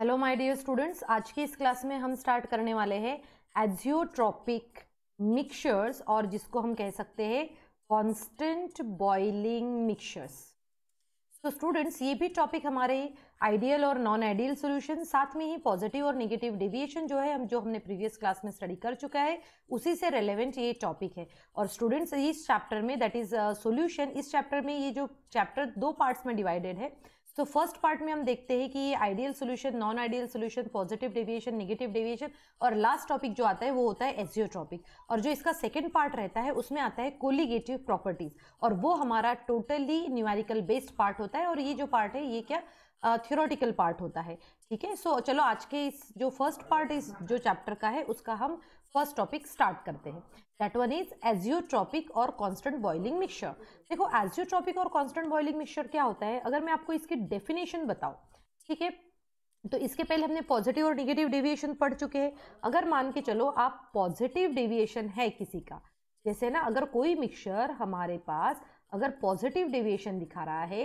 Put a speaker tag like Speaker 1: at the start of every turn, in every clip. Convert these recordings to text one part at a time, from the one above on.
Speaker 1: Hello my dear students आज की इस क्लास में हम स्टार्ट करने वाले हैं एजियोट्रॉपिक मिक्सचर्स और जिसको हम कह सकते हैं कांस्टेंट बॉइलिंग मिक्सचर्स तो स्टूडेंट्स ये भी टॉपिक हमारे आइडियल और नॉन आइडियल सॉल्यूशन साथ में ही पॉजिटिव और नेगेटिव डेविएशन जो है हम जो हमने प्रीवियस क्लास में स्टडी कर चुका है उसी से रेलेवेंट ये टॉपिक है और स्टूडेंट्स इस चैप्टर में दैट इज सॉल्यूशन इस चैप्टर में ये जो चैप्टर दो पार्ट्स में डिवाइडेड है तो फर्स्ट पार्ट में हम देखते हैं कि ये ideal solution non ideal solution positive deviation negative deviation और लास्ट टॉपिक जो आता है वो होता है एजियोट्रॉपिक और जो इसका सेकेंड पार्ट रहता है उसमें आता है कोलिगेटिव प्रॉपर्टीज और वो हमारा टोटली न्यूमेरिकल बेस्ड पार्ट होता है और ये जो पार्ट है ये क्या थियोरटिकल uh, पार्ट होता है ठीक है सो चलो आज के इस जो फर्स्ट पार्ट इस जो चैप्टर का है उसका हम फर्स्ट टॉपिक स्टार्ट करते हैं दैट वन इज एजियोट्रॉपिक और कॉन्स्टेंट बॉइलिंग मिक्सचर देखो एजियोट्रॉपिक और कॉन्स्टेंट बॉइलिंग मिक्सचर क्या होता है अगर मैं आपको इसकी डेफिनेशन बताऊँ ठीक है तो इसके पहले हमने पॉजिटिव और निगेटिव डेविएशन पढ़ चुके हैं अगर मान के चलो आप पॉजिटिव डेविएशन है किसी का जैसे ना अगर कोई मिक्सचर हमारे पास अगर पॉजिटिव डेविएशन दिखा रहा है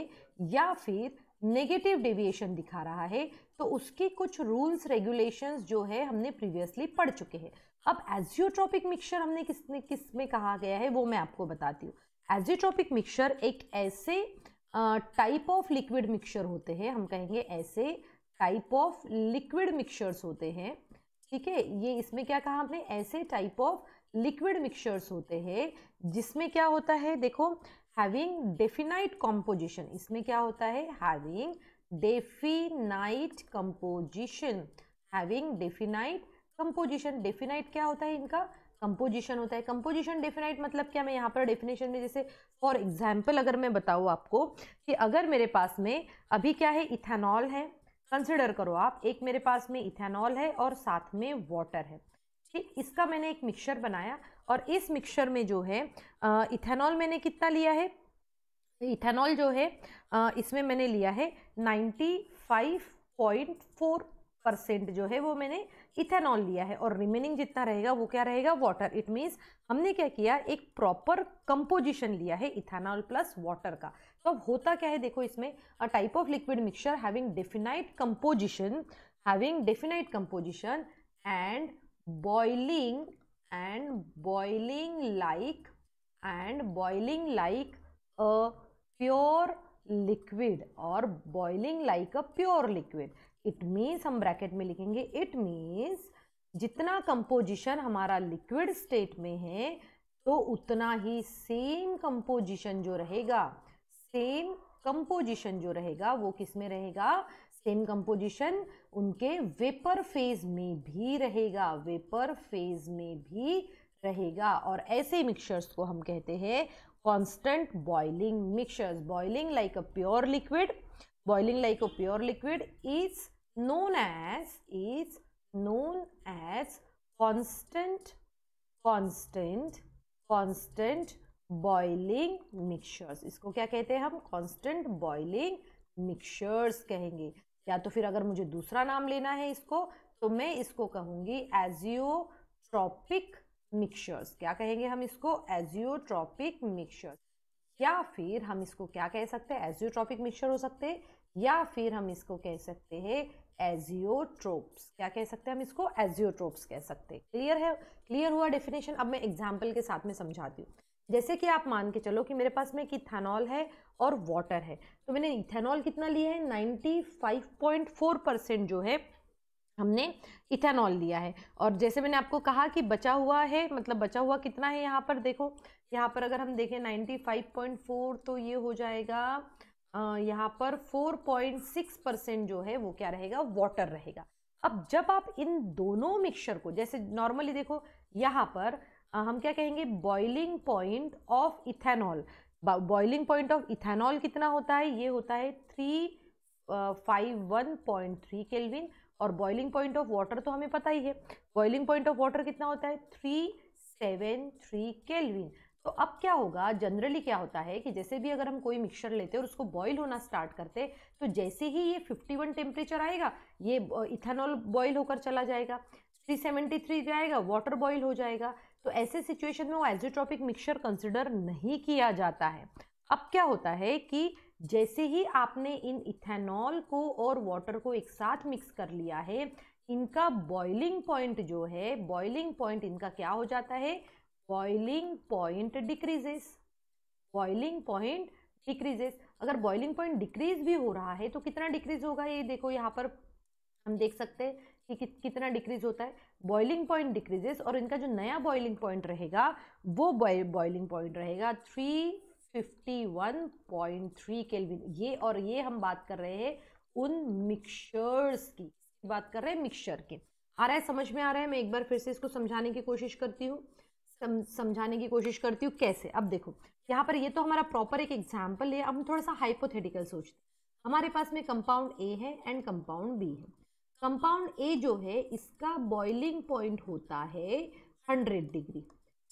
Speaker 1: या फिर नेगेटिव डेविएशन दिखा रहा है तो उसके कुछ रूल्स रेगुलेशंस जो है हमने प्रीवियसली पढ़ चुके हैं अब एजियोट्रॉपिक मिक्सचर हमने किसने किस में कहा गया है वो मैं आपको बताती हूँ एजियोट्रॉपिक मिक्सचर एक ऐसे टाइप ऑफ लिक्विड मिक्सचर होते हैं हम कहेंगे ऐसे टाइप ऑफ लिक्विड मिक्सचर्स होते हैं ठीक है ये इसमें क्या कहा हमने ऐसे टाइप ऑफ लिक्विड मिक्सचर्स होते हैं जिसमें क्या होता है देखो हैविंग डेफिनाइट कॉम्पोजिशन इसमें क्या होता है having definite composition having definite composition definite क्या होता है इनका कंपोजिशन होता है कंपोजिशन डेफिनाइट मतलब क्या मैं यहाँ पर डेफिनेशन में जैसे फॉर एग्जाम्पल अगर मैं बताऊँ आपको कि अगर मेरे पास में अभी क्या है इथेनॉल है कंसिडर करो आप एक मेरे पास में इथेनॉल है और साथ में वाटर है ठीक इसका मैंने एक मिक्सर बनाया और इस मिक्सचर में जो है इथेनॉल मैंने कितना लिया है इथेनॉल जो है इसमें मैंने लिया है 95.4 परसेंट जो है वो मैंने इथेनॉल लिया है और रिमेनिंग जितना रहेगा वो क्या रहेगा वाटर इट मीन्स हमने क्या किया एक प्रॉपर कंपोजिशन लिया है इथेनॉल प्लस वाटर का तो अब होता क्या है देखो इसमें a type of liquid mixture having definite composition having definite composition and boiling and boiling like and boiling like a pure liquid or boiling like a pure liquid it means हम bracket में लिखेंगे it means जितना composition हमारा liquid state में है तो उतना ही same composition जो रहेगा सेम कंपोजिशन जो रहेगा वो किस में रहेगा सेम कंपोजिशन उनके वेपर फेज में भी रहेगा वेपर फेज में भी रहेगा और ऐसे मिक्सचर्स को हम कहते हैं constant boiling mixtures boiling like a pure liquid boiling like a pure liquid is known as is known as constant constant constant boiling mixtures इसको क्या कहते हैं हम कांस्टेंट बॉइलिंग मिक्सचर्स कहेंगे या तो फिर अगर मुझे दूसरा नाम लेना है इसको तो मैं इसको कहूँगी एजियोट्रॉपिक मिक्सचर्स क्या कहेंगे हम इसको एजियोट्रॉपिक मिक्सचर या फिर हम इसको क्या कह सकते हैं एजियोट्रॉपिक मिक्सचर हो सकते हैं या फिर हम इसको कह सकते हैं एजियोट्रोप्स क्या कह सकते हैं हम इसको एजियोट्रोप्स कह सकते हैं क्लियर है क्लियर हुआ डेफिनेशन अब मैं एग्जाम्पल के साथ में समझाती हूँ जैसे कि आप मान के चलो कि मेरे पास में एक इथेनॉल है और वाटर है तो मैंने इथेनॉल कितना लिया है 95.4 परसेंट जो है हमने इथेनॉल लिया है और जैसे मैंने आपको कहा कि बचा हुआ है मतलब बचा हुआ कितना है यहाँ पर देखो यहाँ पर अगर हम देखें 95.4 तो ये हो जाएगा यहाँ पर 4.6 परसेंट जो है वो क्या रहेगा वाटर रहेगा अब जब आप इन दोनों मिक्सचर को जैसे नॉर्मली देखो यहाँ पर हम क्या कहेंगे boiling point of ethanol boiling point of ethanol कितना होता है ये होता है three five one point three kelvin और बॉइलिंग पॉइंट ऑफ वाटर तो हमें पता ही है बॉइलिंग पॉइंट ऑफ वाटर कितना होता है थ्री सेवन थ्री केलविन तो अब क्या होगा जनरली क्या होता है कि जैसे भी अगर हम कोई मिक्सचर लेते हैं और उसको बॉईल होना स्टार्ट करते तो जैसे ही ये 51 टेम्परेचर आएगा ये इथेनॉल बॉईल होकर चला जाएगा 373 जाएगा वाटर बॉईल हो जाएगा तो ऐसे सिचुएशन में वो एजोट्रॉपिक मिक्सचर कंसिडर नहीं किया जाता है अब क्या होता है कि जैसे ही आपने इन इथेनॉल को और वाटर को एक साथ मिक्स कर लिया है इनका बॉइलिंग पॉइंट जो है बॉइलिंग पॉइंट इनका क्या हो जाता है boiling point decreases boiling point decreases अगर बॉइलिंग पॉइंट डिक्रीज भी हो रहा है तो कितना डिक्रीज होगा ये देखो यहाँ पर हम देख सकते हैं कि, कितना डिक्रीज होता है बॉइलिंग पॉइंट डिक्रीजेस और इनका जो नया बॉइलिंग पॉइंट रहेगा वो बॉइलिंग पॉइंट रहेगा three fifty one point three kelvin ये और ये हम बात कर रहे हैं उन मिक्सचर्स की बात कर रहे हैं मिक्सचर के आ रहा है समझ में आ रहा है मैं एक बार फिर से इसको समझाने की कोशिश करती हूँ समझाने की कोशिश करती हूँ कैसे अब देखो यहाँ पर ये तो हमारा प्रॉपर एक एग्जाम्पल है अब हम थोड़ा सा हाइपोथेटिकल सोचते हैं हमारे पास में कंपाउंड ए है एंड कंपाउंड बी है कंपाउंड ए जो है इसका बॉइलिंग पॉइंट होता है हंड्रेड डिग्री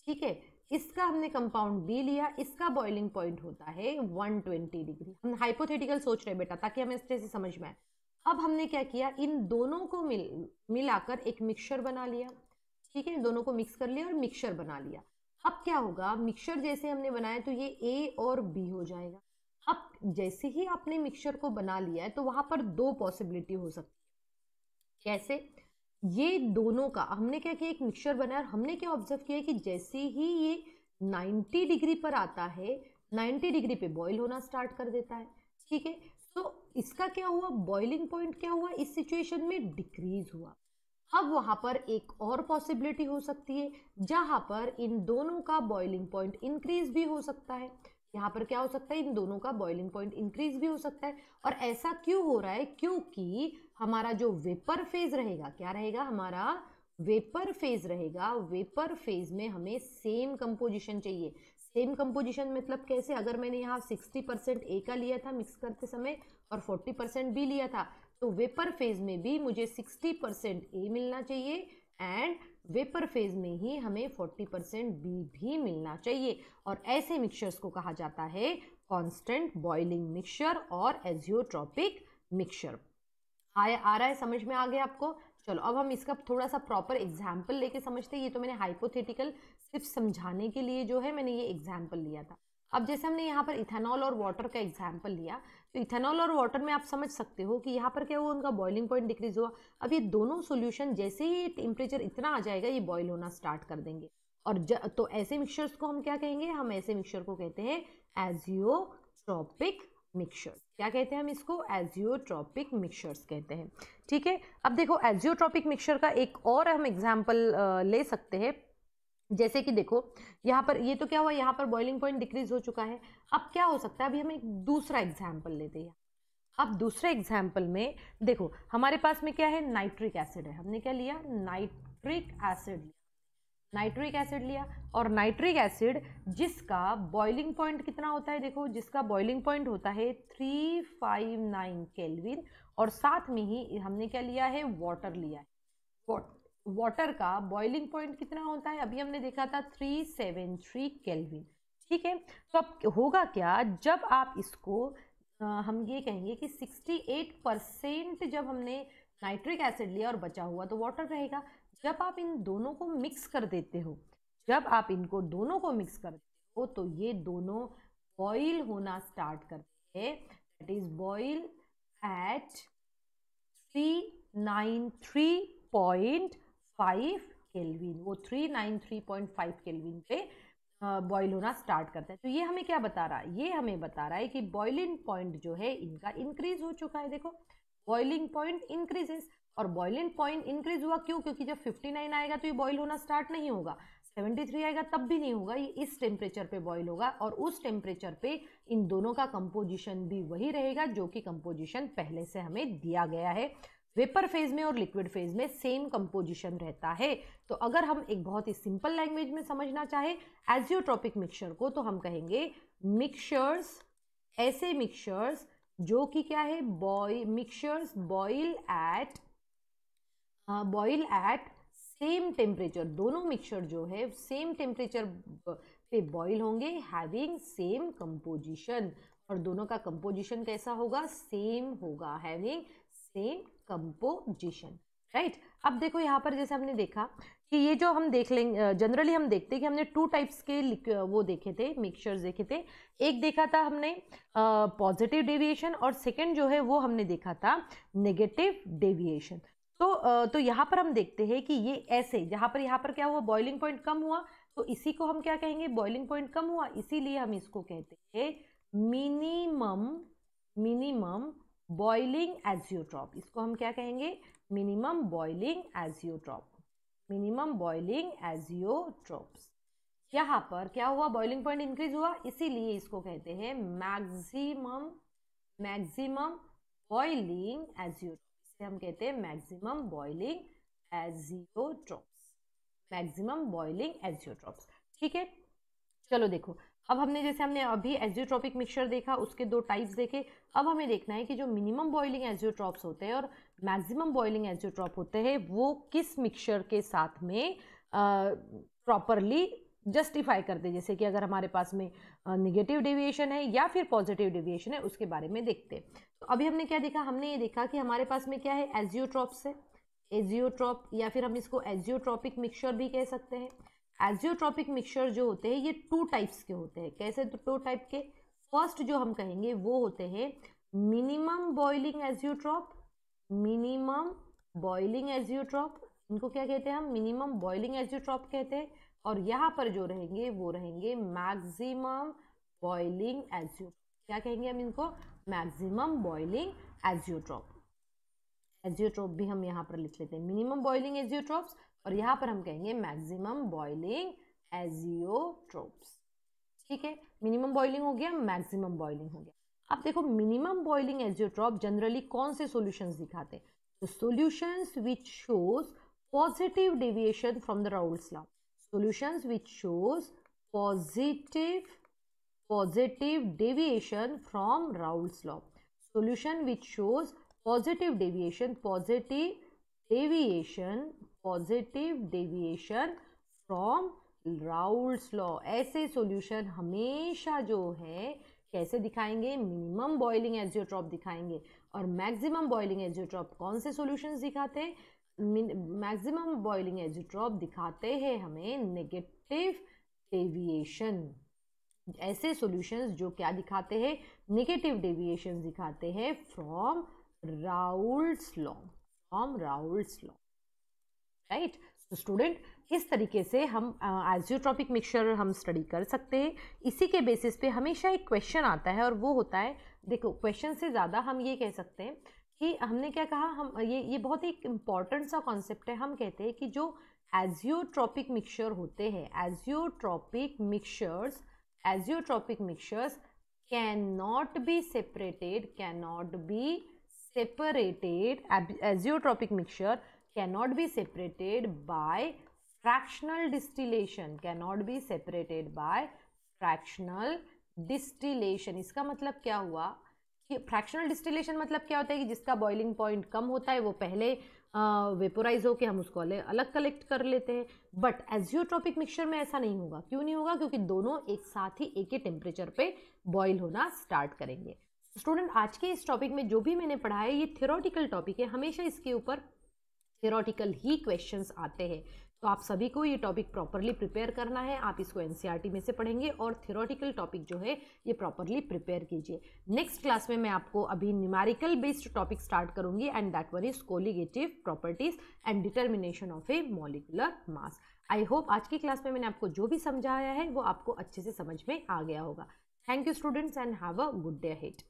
Speaker 1: ठीक है इसका हमने कंपाउंड बी लिया इसका बॉइलिंग पॉइंट होता है 120 डिग्री हम हाइपोथेटिकल सोच रहे बेटा ताकि हमें अच्छे से समझ में आए अब हमने क्या किया इन दोनों को मिल मिलाकर एक मिक्सचर बना लिया ठीक है दोनों को मिक्स कर लिया और मिक्सचर बना लिया अब क्या होगा मिक्सचर जैसे हमने बनाया तो ये ए और बी हो जाएगा अब जैसे ही आपने मिक्सचर को बना लिया है तो वहाँ पर दो पॉसिबिलिटी हो सकती कैसे ये दोनों का हमने क्या किया एक मिक्सचर बनाया और हमने क्या ऑब्जर्व किया कि जैसे ही ये 90 डिग्री पर आता है 90 डिग्री पे बॉईल होना स्टार्ट कर देता है ठीक है तो इसका क्या हुआ बॉइलिंग पॉइंट क्या हुआ इस सिचुएशन में डिक्रीज हुआ अब वहाँ पर एक और पॉसिबिलिटी हो सकती है जहाँ पर इन दोनों का बॉइलिंग पॉइंट इंक्रीज भी हो सकता है यहाँ पर क्या हो सकता है इन दोनों का बॉइलिंग पॉइंट इंक्रीज भी हो सकता है और ऐसा क्यों हो रहा है क्योंकि हमारा जो वेपर फेज रहेगा क्या रहेगा हमारा वेपर फेज रहेगा वेपर फेज में हमें सेम कंपोजिशन चाहिए सेम कंपोजिशन मतलब कैसे अगर मैंने यहाँ 60 परसेंट ए का लिया था मिक्स करते समय और 40 परसेंट बी लिया था तो वेपर फेज में भी मुझे 60 परसेंट ए मिलना चाहिए एंड वेपर फेज में ही हमें 40 परसेंट बी भी मिलना चाहिए और ऐसे मिक्सचर्स को कहा जाता है कांस्टेंट बॉइलिंग मिक्सचर और एजियोट्रॉपिक मिक्सचर आया आ रहा है समझ में आ गया आपको चलो अब हम इसका थोड़ा सा प्रॉपर एग्जाम्पल लेके समझते हैं ये तो मैंने हाइपोथेटिकल सिर्फ समझाने के लिए जो है मैंने ये एग्जाम्पल लिया था अब जैसे हमने यहाँ पर इथेनॉल और वाटर का एग्जाम्पल लिया तो इथेनॉल और वाटर में आप समझ सकते हो कि यहाँ पर क्या हुआ उनका बॉइलिंग पॉइंट डिक्रीज हुआ अब ये दोनों सोल्यूशन जैसे ही टेम्परेचर इतना आ जाएगा ये बॉयल होना स्टार्ट कर देंगे और ज, तो ऐसे मिक्सचर्स को हम क्या कहेंगे हम ऐसे मिक्सचर को कहते हैं एजियोट्रॉपिक मिक्सचर्स क्या कहते हैं हम इसको एजियोट्रॉपिक मिक्सचर्स कहते हैं ठीक है अब देखो एजियोट्रॉपिक मिक्सचर का एक और हम एग्जाम्पल ले सकते हैं जैसे कि देखो यहाँ पर ये तो क्या हुआ यहाँ पर बॉइलिंग पॉइंट डिक्रीज हो चुका है अब क्या हो सकता है अभी हम एक दूसरा एग्जाम्पल लेते हैं अब दूसरे एग्जाम्पल में देखो हमारे पास में क्या है नाइट्रिक एसिड है हमने क्या लिया नाइट्रिक एसिड नाइट्रिक एसिड लिया और नाइट्रिक एसिड जिसका बॉइलिंग पॉइंट कितना होता है देखो जिसका बॉइलिंग पॉइंट होता है थ्री फाइव नाइन केल्विन और साथ में ही हमने क्या लिया है वाटर लिया है वाटर का बॉइलिंग पॉइंट कितना होता है अभी हमने देखा था थ्री सेवन थ्री केल्विन ठीक है तो अब होगा क्या जब आप इसको आ, हम ये कहेंगे कि 68 परसेंट जब हमने नाइट्रिक एसिड लिया और बचा हुआ तो वाटर रहेगा जब आप इन दोनों को मिक्स कर देते हो जब आप इनको दोनों को मिक्स कर देते हो तो ये दोनों बॉईल होना स्टार्ट करते हैं that is boil at three nine three point five kelvin वो three nine three point five kelvin पे बॉईल होना स्टार्ट करता है तो ये हमें क्या बता रहा है ये हमें बता रहा है कि बॉइलिंग पॉइंट जो है इनका इंक्रीज हो चुका है देखो बॉइलिंग पॉइंट इंक्रीजेस और बॉइलिंग पॉइंट इंक्रीज हुआ क्यों क्योंकि जब 59 आएगा तो ये बॉइल होना स्टार्ट नहीं होगा 73 आएगा तब भी नहीं होगा ये इस टेम्परेचर पे बॉयल होगा और उस टेम्परेचर पे इन दोनों का कंपोजिशन भी वही रहेगा जो कि कंपोजिशन पहले से हमें दिया गया है वेपर फेज में और लिक्विड फेज में सेम कंपोजिशन रहता है तो अगर हम एक बहुत ही सिंपल लैंग्वेज में समझना चाहे एजियोट्रॉपिक मिक्सचर को तो हम कहेंगे मिक्सचर्स ऐसे मिक्सचर्स जो कि क्या है by mixtures boil at boil at same temperature दोनों मिक्सचर जो है सेम टेम्परेचर पे बॉईल होंगे हैविंग सेम कंपोजिशन और दोनों का कंपोजिशन कैसा होगा सेम होगा हैविंग सेम कंपोजिशन राइट अब देखो यहाँ पर जैसे हमने देखा कि ये जो हम देख लेंगे जनरली हम देखते हैं कि हमने टू टाइप्स के वो देखे थे मिक्सचर्स देखे थे एक देखा था हमने पॉजिटिव डेविएशन और सेकंड जो है वो हमने देखा था नेगेटिव डेविएशन तो तो यहाँ पर हम देखते हैं कि ये ऐसे जहाँ पर यहाँ पर क्या हुआ बॉइलिंग पॉइंट कम हुआ तो इसी को हम क्या कहेंगे बॉइलिंग पॉइंट कम हुआ इसीलिए हम इसको कहते हैं मिनिमम मिनिमम बॉइलिंग एजियोट्रॉप इसको हम क्या कहेंगे minimum boiling azeotrope minimum boiling azeotropes यहाँ पर क्या हुआ बॉइलिंग पॉइंट इंक्रीज हुआ इसीलिए इसको कहते हैं मैक्सिमम मैक्सिमम बॉइलिंग एजियोट्रॉप जिसे हम कहते हैं maximum boiling azeotropes maximum boiling azeotropes ठीक है चलो देखो अब हमने जैसे हमने अभी एजियोट्रॉपिक मिक्सचर देखा उसके दो टाइप्स देखे अब हमें देखना है कि जो मिनिमम बॉइलिंग एजियोट्रॉप्स होते हैं और मैक्सिमम बॉइलिंग एजियोट्रॉप होते हैं वो किस मिक्सचर के साथ में प्रॉपरली जस्टिफाई कर दे जैसे कि अगर हमारे पास में निगेटिव डेविएशन है या फिर पॉजिटिव डेविएशन है उसके बारे में देखते हैं तो अभी हमने क्या देखा हमने ये देखा कि हमारे पास में क्या है एजियोट्रॉप्स है एजियोट्रॉप या फिर हम इसको एजियोट्रॉपिक मिक्सचर भी कह सकते हैं एजियोट्रॉपिक मिक्सचर जो होते हैं ये टू टाइप्स के होते हैं कैसे तो टू टाइप के फर्स्ट जो हम कहेंगे वो होते हैं minimum boiling azeotrope minimum boiling azeotrope इनको क्या कहते हैं हम मिनिमम बॉइलिंग एजियोट्रॉप कहते हैं और यहाँ पर जो रहेंगे वो रहेंगे मैक्सिमम बॉइलिंग एजियो क्या कहेंगे हम इनको मैक्सिमम बॉइलिंग एजियोट्रॉप एजियोट्रॉप भी हम यहाँ पर लिख लेते हैं मिनिमम बॉइलिंग एजियोट्रॉप्स और यहाँ पर हम कहेंगे मैक्सिमम बॉइलिंग एजियोट्रोप्स ठीक है मिनिमम बॉइलिंग हो गया मैक्सिमम बॉइलिंग हो गया अब देखो मिनिमम बॉइलिंग एजियोट्रॉप जनरली कौन से सोल्यूशन दिखाते हैं solution which shows positive deviation from the Raoult's law solutions which shows positive positive deviation from Raoult's law. Solution which shows positive deviation, positive deviation, positive deviation from Raoult's law ऐसे solution हमेशा जो है कैसे दिखाएंगे minimum boiling azeotrope दिखाएंगे और maximum boiling azeotrope कौन से सॉल्यूशंस दिखाते हैं मैक्सिमम बॉइलिंग एजिट्रॉप दिखाते हैं हमें नेगेटिव डेविएशन ऐसे सॉल्यूशंस जो क्या दिखाते हैं नेगेटिव डेविएशन दिखाते हैं from Raoult's law from Raoult's law right student इस तरीके से हम एजियोट्रॉपिक मिक्सचर हम स्टडी कर सकते हैं इसी के बेसिस पे हमेशा एक क्वेश्चन आता है और वो होता है देखो क्वेश्चन से ज़्यादा हम ये कह सकते हैं कि हमने क्या कहा हम ये ये बहुत ही इम्पॉर्टेंट सा कॉन्सेप्ट है हम कहते हैं कि जो एजियोट्रॉपिक मिक्सचर होते हैं azeotropic mixtures azeotropic mixtures can not be separated can not be separated azeotropic mixture can not be separated by fractional distillation can not be separated by fractional distillation इसका मतलब क्या हुआ फ्रैक्शनल डिस्टिलेशन मतलब क्या होता है कि जिसका बॉइलिंग पॉइंट कम होता है वो पहले वेपोराइज होकर हम उसको अलग कलेक्ट कर लेते हैं बट एजियोट्रॉपिक मिक्सचर में ऐसा नहीं होगा क्यों नहीं होगा क्योंकि दोनों एक साथ ही एक ही टेम्परेचर पे बॉईल होना स्टार्ट करेंगे स्टूडेंट आज के इस टॉपिक में जो भी मैंने पढ़ा है ये थियोरटिकल टॉपिक है हमेशा इसके ऊपर थियोरटिकल ही क्वेश्चन आते हैं तो आप सभी को ये टॉपिक प्रॉपरली प्रिपेयर करना है आप इसको एनसीईआरटी e में से पढ़ेंगे और थियोरटिकल टॉपिक जो है ये प्रॉपरली प्रिपेयर कीजिए नेक्स्ट क्लास में मैं आपको अभी न्यूमेरिकल बेस्ड टॉपिक स्टार्ट करूंगी and that one is colligative properties and determination of a molecular mass I hope आज की क्लास में मैंने आपको जो भी समझाया है वो आपको अच्छे से समझ में आ गया होगा thank you students and have a good day hate